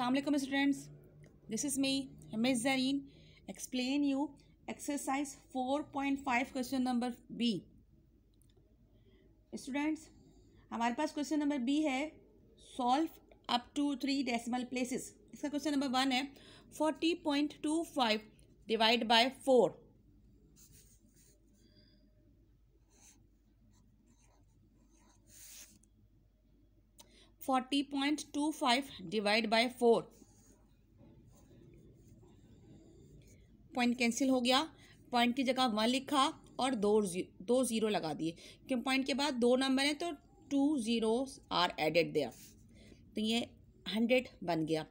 Aslam students this is me miss Zareen explain you exercise 4.5 question number B students हमारे पास question number B है solve up to three decimal places इसका question number one है 40.25 divide by four forty point two five divide by four point cancel हो गया point की जगह one लिखा और दो जीरो दो ज़ीरो लगा दिए क्योंकि पॉइंट के बाद दो नंबर हैं तो टू ज़ीरो आर एडेड दिया तो ये हंड्रेड बन गया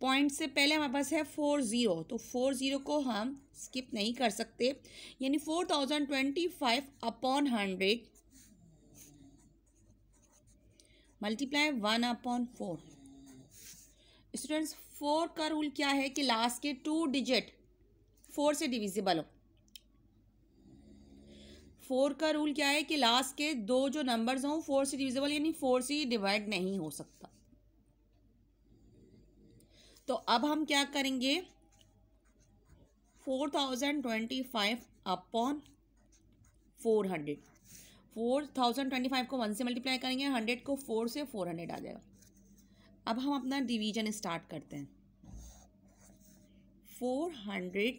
पॉइंट से पहले हमारे पास है फोर ज़ीरो तो फोर ज़ीरो को हम स्किप नहीं कर सकते यानी four thousand twenty five upon hundred multiply one upon four students four का रूल क्या है कि लास्ट के टू डिजिट फोर से डिविजिबल हो फोर का रूल क्या है कि लास्ट के दो जो नंबर्स हों फोर से डिविजिबल यानी फोर से डिवाइड नहीं हो सकता तो अब हम क्या करेंगे four thousand twenty five upon four hundred four thousand twenty five को वन से मल्टीप्लाई करेंगे हंड्रेड को फोर से फोर हंड्रेड आ जाएगा अब हम अपना डिवीजन स्टार्ट करते हैं four hundred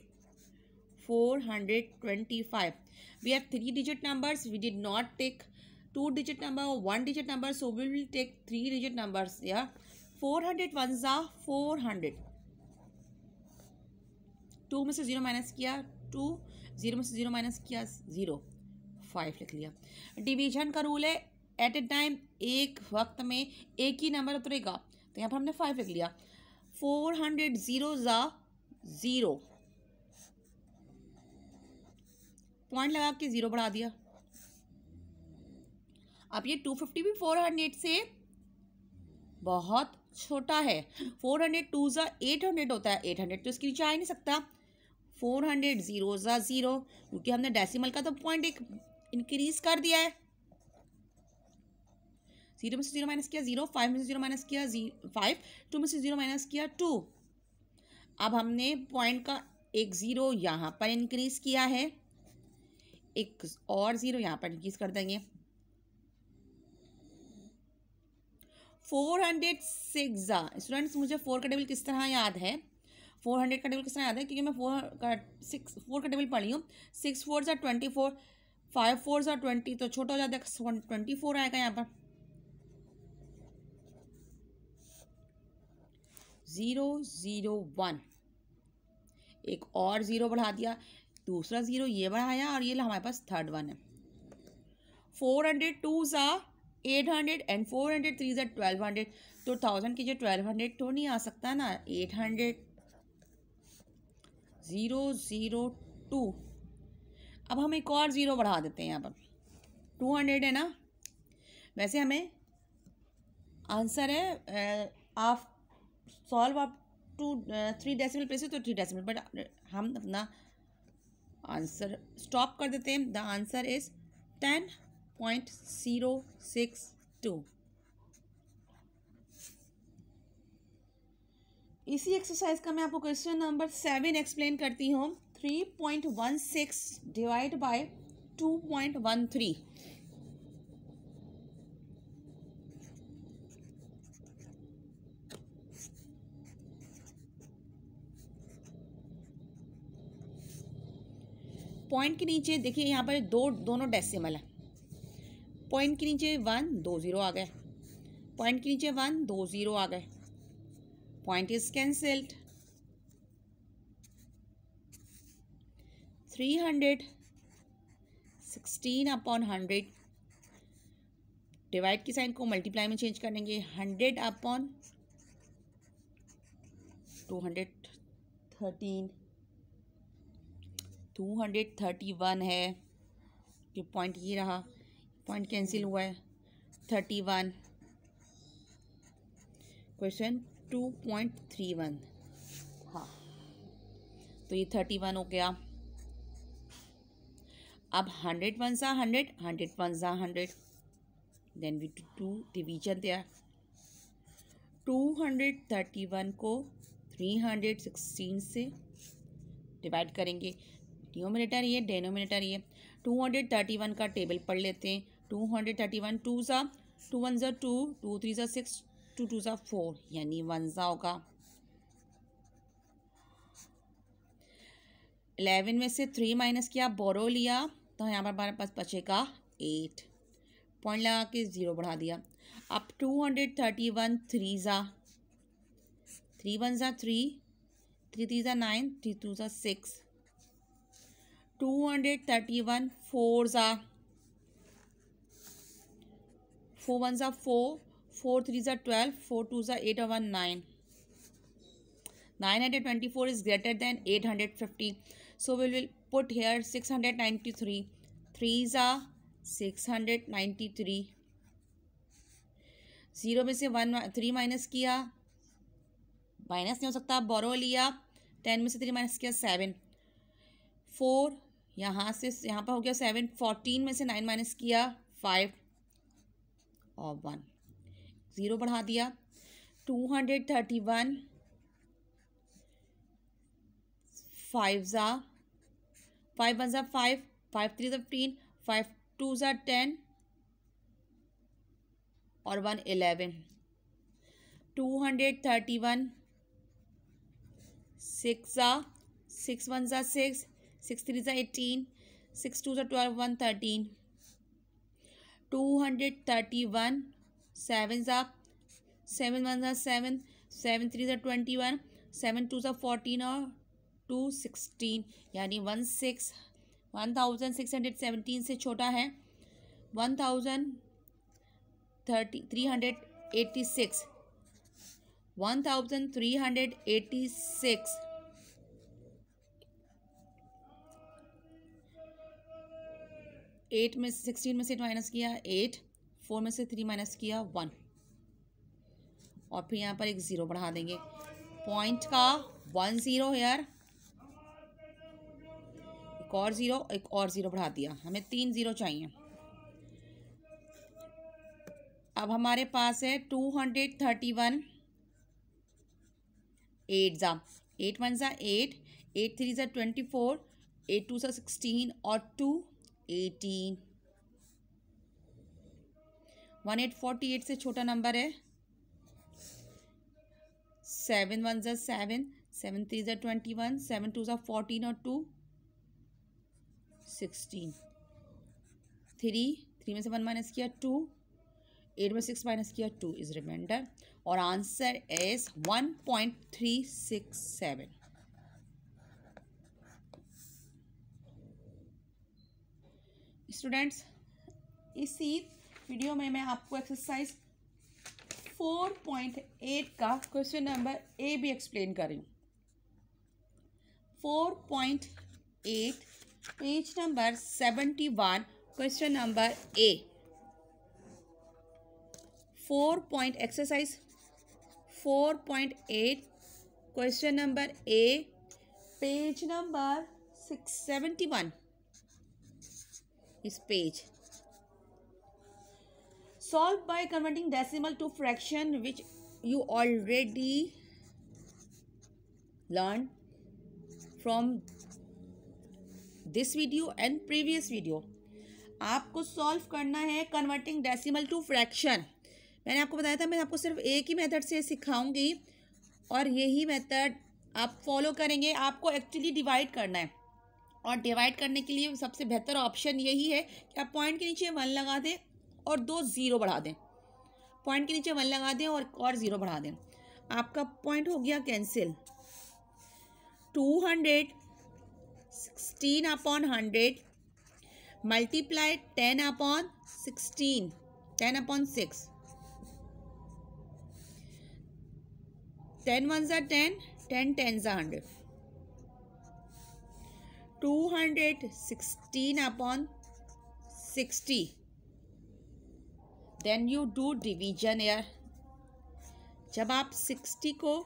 four hundred twenty five we have three digit numbers we did not take two digit number और one digit number so we will take three digit numbers या four hundred one ज़ा four hundred two में से zero minus किया two zero में से zero minus किया zero five लिख लिया डिवीजन का रूल है एट ए टाइम एक वक्त में एक ही नंबर उतरेगा तो यहाँ पर हमने फाइव लिख लिया फोर हंड्रेड ज़ीरो ज़ा ज़ीरो पॉइंट लगा के ज़ीरो बढ़ा दिया अब ये टू फिफ्टी भी फोर हंड्रेड से बहुत छोटा है फोर हंड्रेड टू ज़ा एट हंड्रेड होता है एट हंड्रेड तो इसके नीचे आ ही नहीं सकता फोर हंड्रेड ज़ीरो ज़ा ज़ीरो क्योंकि हमने डेसिमल का तो पॉइंट एक इंक्रीज कर दिया है जीरो में से जीरो माइनस किया जीरो फाइव में से जीरो माइनस किया फाइव टू में से जीरो माइनस किया टू अब हमने पॉइंट का एक ज़ीरो यहाँ पर इंक्रीज़ किया है एक और ज़ीरो यहाँ पर इंक्रीज़ कर देंगे फोर हंड्रेड सिक्स स्टूडेंट्स मुझे फोर का टेबल किस तरह याद है फोर हंड्रेड का टेबल किस तरह याद है क्योंकि मैं फोर का सिक्स फोर का टेबल पढ़ी हूँ सिक्स फोर ज़ा ट्वेंटी फोर फाइव फोर सा ट्वेंटी तो छोटा हो जाता है ट्वेंटी फोर आएगा यहाँ पर ज़ीरो ज़ीरो वन एक और ज़ीरो बढ़ा दिया दूसरा ज़ीरो ये बढ़ाया और ये हमारे पास थर्ड वन है फोर हंड्रेड टू सा eight hundred and four hundred three सा ट्वेल्व हंड्रेड तो थाउजेंड के जो ट्वेल्व हंड्रेड तो नहीं आ सकता ना eight hundred zero zero two अब हम एक और ज़ीरो बढ़ा देते हैं यहाँ पर टू हंड्रेड है ना वैसे हमें आंसर है आप सॉल्व आप टू थ्री डेसिमल प्लेस तो थ्री डेसिमल बट हम अपना आंसर स्टॉप कर देते हैं the answer is ten point zero six two इसी एक्सरसाइज का मैं आपको क्वेश्चन नंबर सेवन एक्सप्लेन करती हूँ three point one six divide by two point one three point के नीचे देखिए यहाँ पर दो दोनों डेसिमल है पॉइंट के नीचे वन दो ज़ीरो आ गए पॉइंट के नीचे वन दो ज़ीरो आ गए point is cancelled three hundred sixteen upon hundred divide की साइन को मल्टीप्लाई में चेंज करेंगे hundred upon two hundred thirteen two hundred thirty one है ये पॉइंट ये रहा पॉइंट कैंसिल हुआ है thirty one question two point three one हाँ तो ये थर्टी वन हो गया अब हंड्रेड वन सा हंड्रेड हंड्रेड वन सा hundred then we two division दिया टू हंड्रेड थर्टी वन को थ्री हंड्रेड सिक्सटीन से डिवाइड करेंगे डिनोमिनेटर ये डेनोमिनेटर ये टू हंड्रेड थर्टी वन का टेबल पढ़ लेते हैं two hundred thirty one two सा टू वन ज़ा टू टू थ्री ज़ा सिक्स टू टू ज़ा फोर यानी वन ज़ा होगा एलेवन में से थ्री माइनस किया बोरो लिया तो यहाँ पर हमारे पास बचेगा एट पॉइंट लगा के ज़ीरो बढ़ा दिया अब two hundred thirty one three ज़ा थ्री वन ज़ा थ्री थ्री थ्री ज़ा नाइन थ्री टू ज़ा six two hundred thirty one four ज़ा फोर वन ज़ा फोर फोर थ्री ज़ा ट्वेल्व फोर टू ज़ा एट और one nine nine hundred twenty four is greater than eight hundred fifty so will will put here 693 threes are 693 zero में से one three minus किया minus नहीं हो सकता borrow लिया टेन में से थ्री माइनस किया सेवन फोर यहाँ से यहाँ पर हो गया सेवन फोर्टीन में से नाइन माइनस किया फाइव और वन ज़ीरो बढ़ा दिया two hundred thirty one five ज़ा फाइव वन ज़ा five five three fifteen five two ज़ा टेन और one eleven two hundred thirty one six ज़ा सिक्स वन ज़ा सिक्स सिक्स थ्री ज़ा एटीन सिक्स टू ज़ा twelve one thirteen two hundred thirty one seven ज़ा seven one ज़ा seven seven three ज़ा twenty one seven two ज़ा fourteen और two sixteen यानी one six one thousand six hundred seventeen से छोटा है one thousand thirty three hundred eighty six one thousand three hundred eighty six eight में sixteen में से माइनस किया एट फोर में से थ्री माइनस किया वन और फिर यहाँ पर एक ज़ीरो बढ़ा देंगे पॉइंट का वन ज़ीरो हेयर एक और ज़ीरो एक और ज़ीरो बढ़ा दिया हमें तीन ज़ीरो चाहिए अब हमारे पास है two hundred thirty one eight ज़ा एट वन ज़ा एट एट थ्री ज़ा ट्वेंटी फोर एट टू ज़ा सिक्सटीन और two eighteen one eight forty eight से छोटा नंबर है सेवन वन ज़ा सेवन सेवन थ्री ज़ा ट्वेंटी वन सेवन टू ज़ा फोर्टीन और टू सिक्सटीन थ्री थ्री में से वन माइनस किया टू एट में सिक्स माइनस किया टू इज रिमाइंडर और answer is one point three six seven students इसी वीडियो में मैं आपको एक्सरसाइज फोर पॉइंट एट का क्वेश्चन नंबर ए भी एक्सप्लेन कर रही हूँ eight page number 71 question number a 4 point exercise 4.8 question number a page number 671 is page solve by converting decimal to fraction which you already learned from this video and previous video आपको solve करना है converting decimal to fraction मैंने आपको बताया था मैं आपको सिर्फ एक ही मेथड से सिखाऊंगी और यही मेथड आप फॉलो करेंगे आपको एक्चुअली डिवाइड करना है और डिवाइड करने के लिए सबसे बेहतर ऑप्शन यही है कि आप पॉइंट के नीचे वन लगा दें और दो ज़ीरो बढ़ा दें पॉइंट के नीचे वन लगा दें और और ज़ीरो बढ़ा दें आपका पॉइंट हो गया cancel two hundred sixteen upon hundred multiply ten upon sixteen ten upon six ten one ज़ा टेन टेन टेन ज़ा hundred two hundred sixteen upon sixty then you do division here जब आप sixty को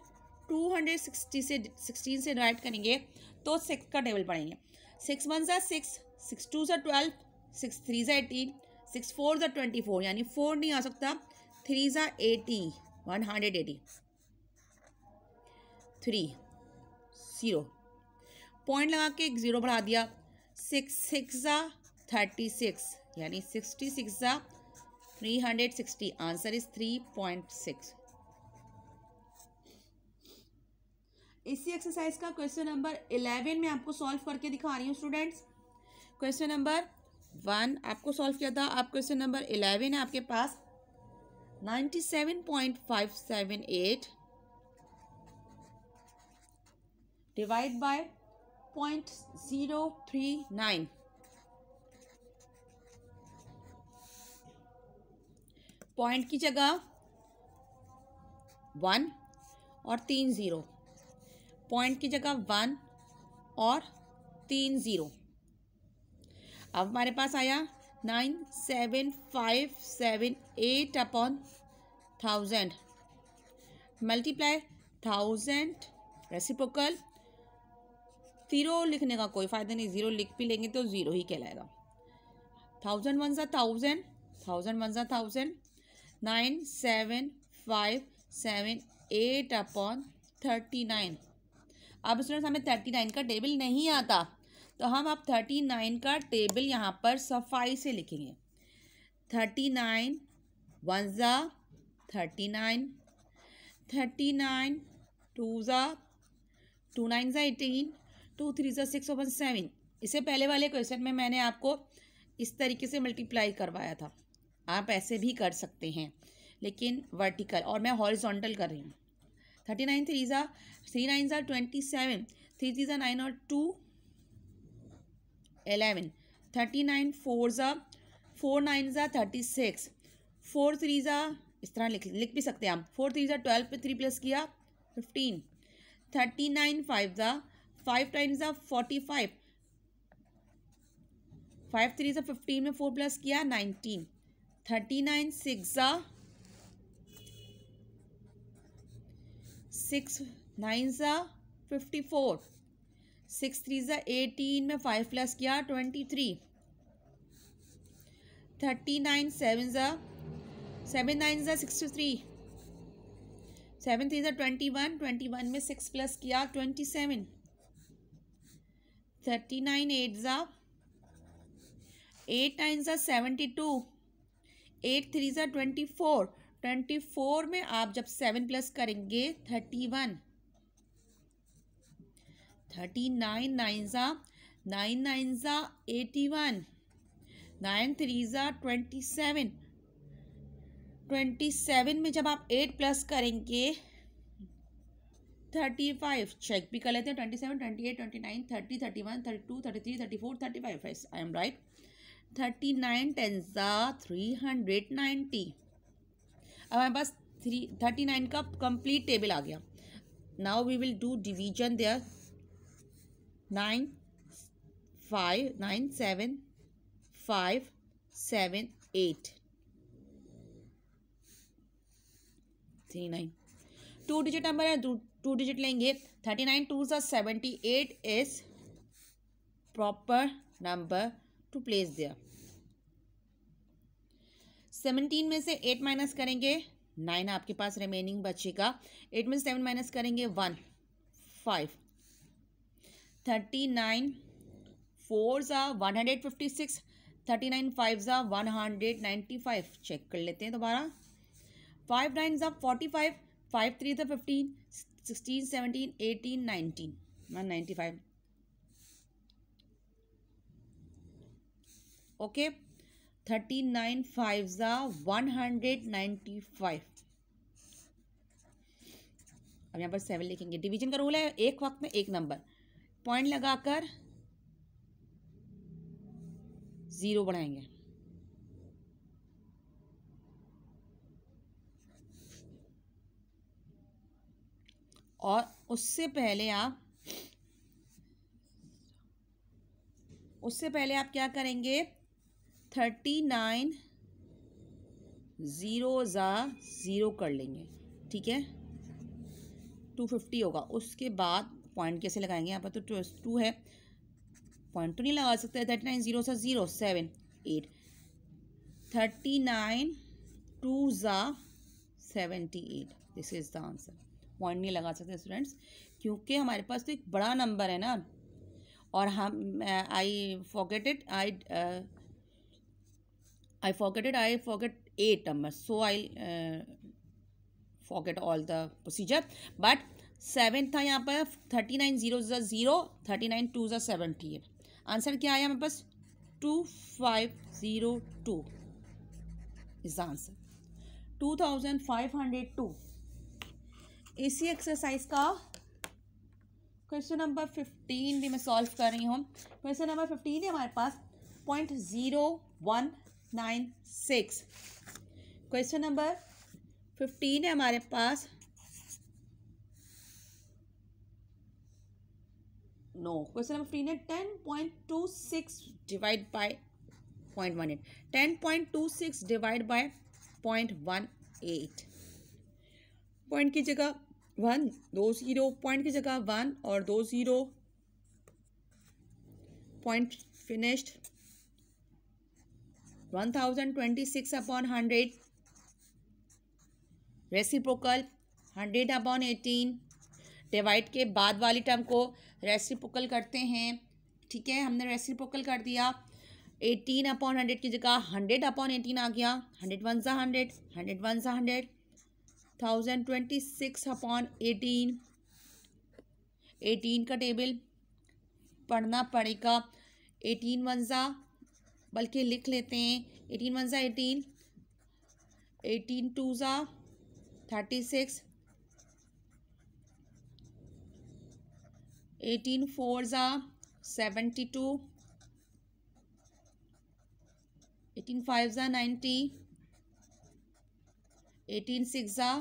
two hundred sixty से sixteen से divide करेंगे तो six का टेबल पढ़ेंगे सिक्स वन सा सिक्स सिक्स टू सा ट्वेल्व सिक्स थ्री सा एटीन सिक्स फोर सा ट्वेंटी फोर यानी फोर नहीं आ सकता थ्री सा eighty one hundred eighty three zero point लगा के एक ज़ीरो बढ़ा दिया सिक्स सिक्स सा थर्टी सिक्स यानी सिक्सटी सिक्स सा three hundred sixty answer is three point six इसी एक्सरसाइज का क्वेश्चन नंबर इलेवन में आपको सॉल्व करके दिखा रही हूँ स्टूडेंट्स क्वेश्चन नंबर वन आपको सॉल्व किया था आप क्वेश्चन नंबर इलेवन है आपके पास ninety seven point five seven eight divide by point zero three nine point की जगह वन और तीन ज़ीरो पॉइंट की जगह वन और तीन ज़ीरो अब हमारे पास आया nine seven five seven eight upon thousand multiply thousand reciprocal zero लिखने का कोई फ़ायदा नहीं ज़ीरो लिख भी लेंगे तो ज़ीरो ही कहलाएगा थाउजेंड वन ज़ा थाउजेंड थाउजेंड वन ज़ा thousand nine seven five seven eight upon thirty nine अब स्टूडेंट्स हमें थर्टी नाइन का टेबल नहीं आता तो हम अब थर्टी नाइन का टेबल यहाँ पर सफाई से लिखेंगे थर्टी नाइन वन ज़ा thirty nine thirty nine two ज़ा टू नाइन ज़ा एटीन टू थ्री ज़ा सिक्स वन सेवन इससे पहले वाले क्वेश्चन में मैंने आपको इस तरीके से मल्टीप्लाई करवाया था आप ऐसे भी कर सकते हैं लेकिन वर्टिकल और मैं हॉरिजॉन्टल कर रही हूँ थर्टी नाइन थ्री ज़ा थ्री नाइन ज़ा ट्वेंटी सेवन थ्री थ्री ज़ा नाइन और two eleven thirty nine four ज़ा फोर नाइन ज़ा थर्टी सिक्स फोर थ्री ज़ा इस तरह लिख लिख भी सकते हैं आप फोर थ्री ज़ा ट्वेल्व पे थ्री प्लस किया फिफ्टीन थर्टी नाइन फाइव ज़ा फाइव टाइम ज़ा फोर्टी फाइव फाइव थ्री ज़ा फिफ्टीन में फोर प्लस किया नाइनटीन थर्टी नाइन सिक्स ज़ा सिक्स नाइन ज़ा फिफ्टी फोर सिक्स थ्री ज़ा एटीन में फाइव प्लस किया twenty three thirty nine seven ज़ा सेवन नाइन ज़ा सिक्सटी थ्री सेवन थ्री ज़ा ट्वेंटी वन ट्वेंटी वन में सिक्स प्लस किया twenty seven thirty nine eight ज़ा एट नाइन ज़ा सेवेंटी टू एट थ्री ज़ा ट्वेंटी फोर ट्वेंटी फोर में आप जब सेवन प्लस करेंगे thirty one thirty nine nine ज़ा नाइन नाइन ज़ा एटी वन नाइन थ्री ज़ा ट्वेंटी सेवन ट्वेंटी सेवन में जब आप एट प्लस करेंगे थर्टी फाइव चेक भी कर लेते हैं twenty seven twenty eight twenty nine thirty thirty one thirty two thirty three thirty four thirty five I am right thirty nine ten ज़ा three hundred ninety अब हमारे पास three thirty nine का complete table आ गया now we will do division there nine five nine seven five seven eight three nine two digit number है two digit लेंगे thirty nine two सा seventy eight is proper number two place दिया seventeen में से eight minus करेंगे nine आपके पास remaining बचेगा एट में सेवन माइनस करेंगे one five thirty nine four ज़ा one hundred fifty six thirty nine five ज़ा one hundred ninety five check कर लेते हैं दोबारा फाइव नाइन ज़ा फोर्टी फाइव फाइव थ्री ज़ा fifteen sixteen seventeen eighteen nineteen one ninety five okay thirty nine five ज़ा one hundred ninety five अब यहाँ पर सेवन लिखेंगे डिवीजन का रूल है एक वक्त में एक नंबर पॉइंट लगाकर ज़ीरो बढ़ाएंगे और उससे पहले आप उससे पहले आप क्या करेंगे थर्टी नाइन ज़ीरो ज़ा ज़ीरो कर लेंगे ठीक है टू फिफ्टी होगा उसके बाद पॉइंट कैसे लगाएंगे यहाँ पर तो टू है पॉइंट तो नहीं लगा सकते थर्टी नाइन ज़ीरो सा zero seven eight thirty nine two ज़ा seventy eight this is the answer point नहीं लगा सकते स्टूडेंट्स क्योंकि हमारे पास तो एक बड़ा नंबर है ना और हम I forget it I I forget it. I forget eight numbers. So I uh, forget all the procedure. But seven था यहाँ पर थर्टी नाइन जीरो ज़ा ज़ीरो थर्टी नाइन टू ज़ा सेवेंटी एट आंसर क्या आया हमारे पास two five zero two is the answer two thousand five hundred two इसी एक्सरसाइज का क्वेश्चन नंबर फिफ्टीन भी मैं सॉल्व कर रही हूँ क्वेश्चन नंबर फिफ्टीन है हमारे पास point zero one nine six question number fifteen है हमारे पास नो क्वेश्चन नंबर फिफ्टीन है ten point two six divide by point one eight ten point two six divide by point one eight point की जगह one दो zero point की जगह one और दो zero point finished one thousand twenty six upon hundred reciprocal hundred upon eighteen divide के बाद वाली टर्म को रेसिप्रोकल करते हैं ठीक है हमने रेसिप्रोकल कर दिया एटीन अपॉन हंड्रेड की जगह हंड्रेड अपॉन एटीन आ गया हंड्रेड वन सा हंड्रेड हंड्रेड वन सा hundred thousand twenty six upon eighteen eighteen का टेबल पढ़ना पड़ेगा एटीन वन सा बल्कि लिख लेते हैं एटीन वन ज़ा एटीन एटीन टू ज़ा थर्टी सिक्स एटीन फोर ज़ा सेवेंटी टू एटीन फाइव ज़ा नाइन्टी एटीन सिक्स ज़ा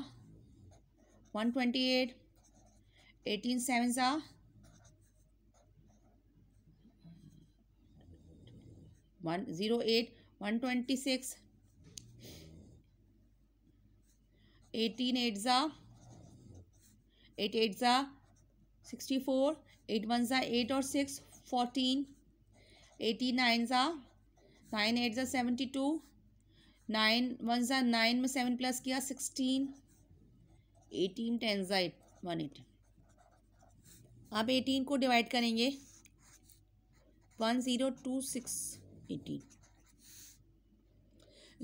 one twenty eight eighteen seven ज़ा one zero eight one twenty six eighteen eight ज़ा एट एट ज़ा sixty four eight one ज़ा eight और six fourteen eighty nine ज़ा nine eight ज़ा seventy two nine one ज़ा nine में seven plus किया सिक्सटीन एटीन टेन ज़ा एट वन एट आप एटीन को डिवाइड करेंगे one zero two six eighteen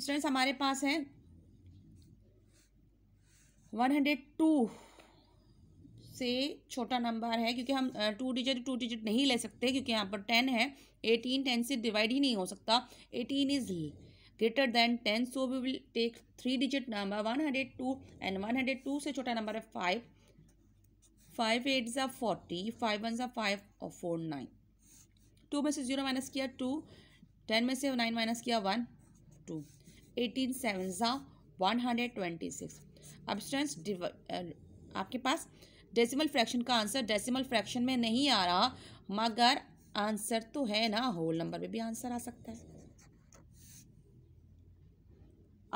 students हमारे पास है वन हंड्रेड टू से छोटा नंबर है क्योंकि हम टू डिजिट टू डिजिट नहीं ले सकते क्योंकि यहाँ पर टेन है एटीन टेन से डिवाइड ही नहीं हो सकता eighteen is greater than ten so we will take three digit number one hundred two and one hundred two से छोटा नंबर है फाइव फाइव एट ज़ा फोर्टी फाइव वन ज़ा फाइव और फोर नाइन टू में से जीरो माइनस किया two ten में से नाइन माइनस किया वन टू एटीन सेवन ज़ा वन हंड्रेड ट्वेंटी सिक्स अब स्टूडेंट्स आपके पास डेसिमल फ्रैक्शन का आंसर डेसिमल फ्रैक्शन में नहीं आ रहा मगर आंसर तो है ना होल नंबर में भी आंसर आ सकता है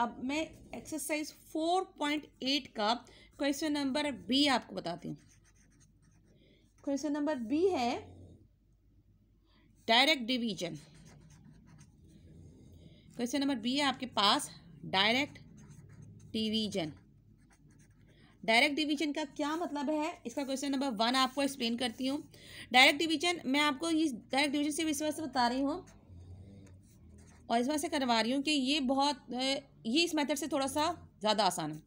अब मैं एक्सरसाइज फोर पॉइंट एट का क्वेश्चन नंबर बी आपको बताती हूँ क्वेश्चन नंबर बी है direct division question number B है आपके पास डायरेक्ट डिवीजन डायरेक्ट डिवीजन का क्या मतलब है इसका क्वेश्चन नंबर वन आपको एक्सप्लेन करती हूँ डायरेक्ट डिवीजन मैं आपको ये डायरेक्ट डिवीजन सिर्फ इस वजह से बता रही हूँ और इस वजह से करवा रही हूँ कि ये बहुत ये इस मेथड से थोड़ा सा ज़्यादा आसान है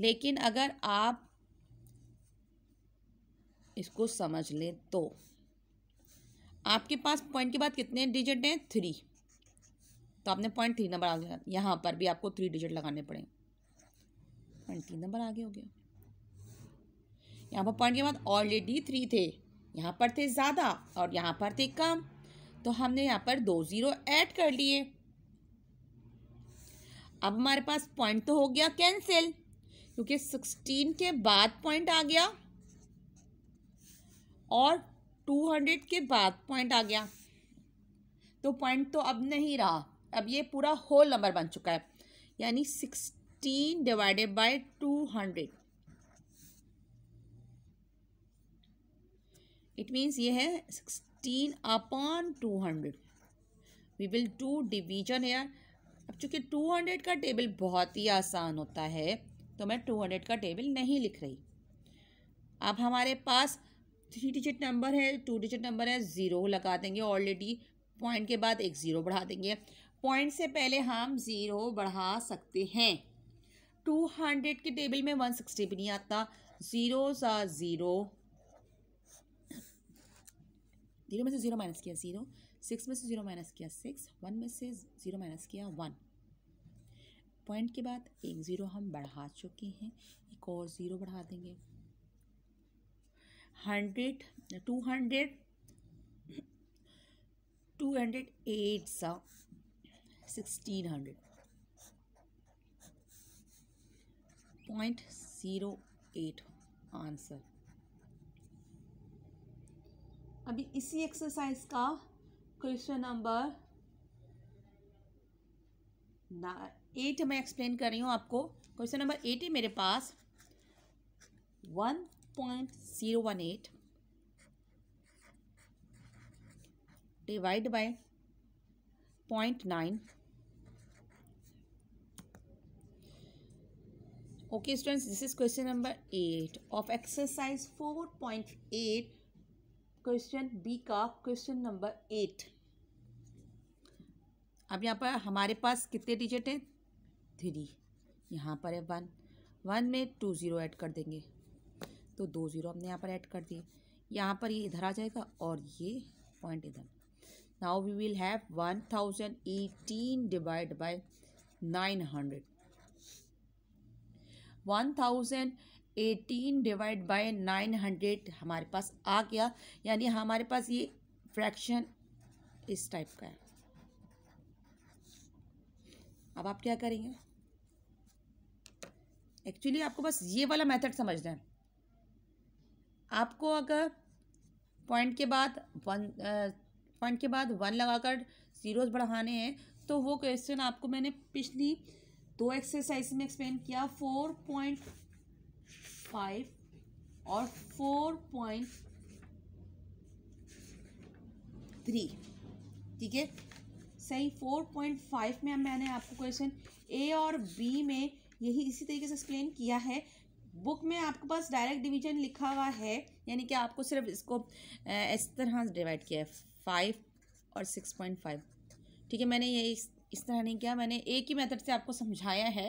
लेकिन अगर आप इसको समझ लें तो आपके पास पॉइंट के बाद कितने डिजिट हैं थ्री तो आपने पॉइंट थ्री नंबर आ गया यहाँ पर भी आपको थ्री डिजिट लगाने पड़े पॉइंट थ्री नंबर आगे हो गया यहाँ पर पॉइंट के बाद ऑलरेडी थ्री थे यहाँ पर थे ज़्यादा और यहाँ पर थे कम तो हमने यहाँ पर दो ज़ीरो ऐड कर लिए अब हमारे पास पॉइंट तो हो गया कैंसिल क्योंकि सिक्सटीन के बाद पॉइंट आ गया और टू हंड्रेड के बाद पॉइंट आ गया तो पॉइंट तो अब नहीं रहा अब ये पूरा होल नंबर बन चुका है यानी sixteen divided by two hundred it means ये है sixteen upon two hundred we will to division here अब चूंकि टू हंड्रेड का टेबल बहुत ही आसान होता है तो मैं टू हंड्रेड का टेबल नहीं लिख रही अब हमारे पास थ्री डिजिट नंबर है टू डिजिट नंबर है ज़ीरो लगा देंगे ऑलरेडी पॉइंट के बाद एक ज़ीरो बढ़ा देंगे पॉइंट से पहले हम ज़ीरो बढ़ा सकते हैं टू हंड्रेड के टेबल में वन सिक्सटी भी नहीं आता ज़ीरो सा ज़ीरो जीरो में से ज़ीरो माइनस किया ज़ीरो सिक्स में से ज़ीरो माइनस किया सिक्स वन में से ज़ीरो माइनस किया वन पॉइंट के बाद एक ज़ीरो हम बढ़ा चुके हैं एक और ज़ीरो बढ़ा देंगे hundred two hundred two hundred eight सा sixteen hundred point zero eight answer अभी इसी एक्सरसाइज का क्वेश्चन नंबर एट मैं एक्सप्लेन कर रही हूँ आपको क्वेश्चन नंबर एट है मेरे पास one point zero one eight divide by point nine okay this is question number eight of exercise four point eight question B का क्वेश्चन नंबर एट अब यहाँ पर हमारे पास कितने डिजिट हैं थ्री यहाँ पर है वन वन में टू ज़ीरो ऐड कर देंगे तो दो ज़ीरो हमने यहाँ पर ऐड कर दिए यहाँ पर ये इधर आ जाएगा और ये पॉइंट इधर now we will have one thousand eighteen divide by nine hundred one thousand eighteen divide by nine hundred हमारे पास आ गया यानी हमारे पास ये फ्रैक्शन इस टाइप का है अब आप क्या करेंगे एक्चुअली आपको बस ये वाला मेथड समझना है आपको अगर पॉइंट के बाद वन पॉइंट के बाद वन लगाकर ज़ीरोज़ बढ़ाने हैं तो वो क्वेश्चन आपको मैंने पिछली दो एक्सरसाइज में एक्सप्लेन किया फोर पॉइंट फाइव और फोर पॉइंट थ्री ठीक है सही फोर पॉइंट फाइव में मैंने आपको क्वेश्चन ए और बी में यही इसी तरीके से एक्सप्लेन किया है बुक में आपके पास डायरेक्ट डिवीजन लिखा हुआ है यानी कि आपको सिर्फ इसको इस तरह डिवाइड किया है फाइव और सिक्स पॉइंट फाइव ठीक है मैंने ये इस इस तरह नहीं किया मैंने एक ही मेथड से आपको समझाया है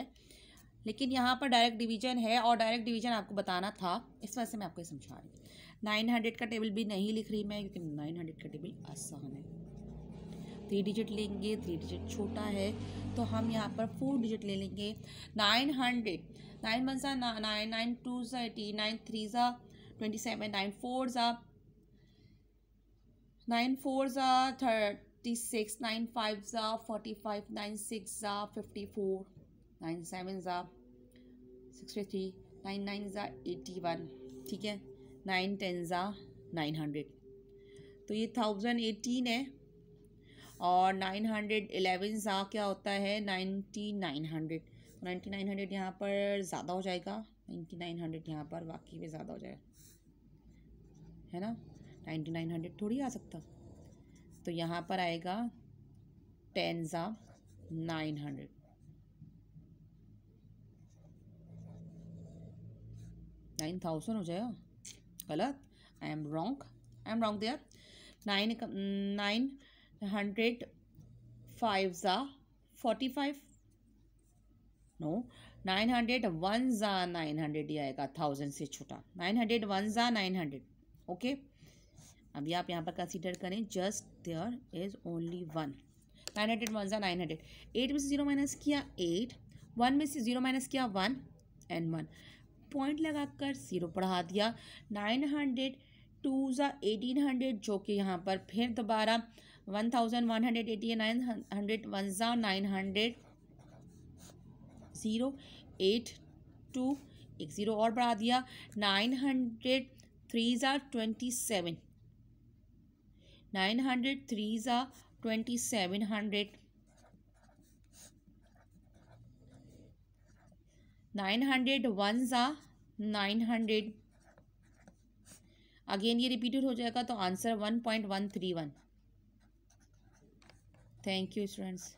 लेकिन यहाँ पर डायरेक्ट डिवीजन है और डायरेक्ट डिवीजन आपको बताना था इस वजह से मैं आपको समझा रही हूँ नाइन हंड्रेड का टेबल भी नहीं लिख रही मैं क्योंकि नाइन हंड्रेड का टेबल आसान है थ्री डिजिट लेंगे थ्री डिजिट छोटा है तो हम यहाँ पर फोर डिजिट ले लेंगे नाइन हंड्रेड नाइन वन सा नाइन नाइन टू सा एटी नाइन थ्री सा ट्वेंटी सेवन नाइन फोर सा नाइन फोर सा थर्ड सिक्स नाइन फाइव ज़ा फोर्टी फाइव नाइन सिक्स ज़ा फिफ्टी फोर नाइन सेवन ज़ा सिक्सटी थ्री नाइन नाइन ज़ा eighty one ठीक है नाइन टेन ज़ा नाइन हंड्रेड तो ये थाउजेंड एटीन है और नाइन हंड्रेड एलेवन ज़ा क्या होता है ninety nine hundred ninety nine hundred यहाँ पर ज़्यादा हो जाएगा नाइन्टी नाइन हंड्रेड यहाँ पर वाकई में ज़्यादा हो जाएगा है ना नाइन्टी नाइन हंड्रेड थोड़ी आ सकता तो यहाँ पर आएगा टेन ज़ा नाइन हंड्रेड नाइन थाउजेंड हो जाएगा गलत I am wrong I am wrong there nine nine hundred five ज़ा forty five no nine hundred one ज़ा नाइन हंड्रेड ही आएगा थाउजेंड से छोटा नाइन हंड्रेड वन ज़ा नाइन हंड्रेड ओके अभी आप यहाँ पर कंसीडर करें just there is only one nine hundred one ज़ा नाइन हंड्रेड एट में से जीरो माइनस किया एट वन में से जीरो माइनस किया वन एंड वन पॉइंट लगाकर ज़ीरो पढ़ा दिया नाइन हंड्रेड टू ज़ा एटीन हंड्रेड जो कि यहाँ पर फिर दोबारा one thousand one hundred eighty nine hundred one ज़ा nine hundred zero eight two एक ज़ीरो और बढ़ा दिया नाइन हंड्रेड थ्री ज़ा twenty seven nine hundred three ज़ा twenty seven hundred nine hundred one ज़ा नाइन हंड्रेड अगेन ये repeated हो जाएगा तो answer one point one three one thank you students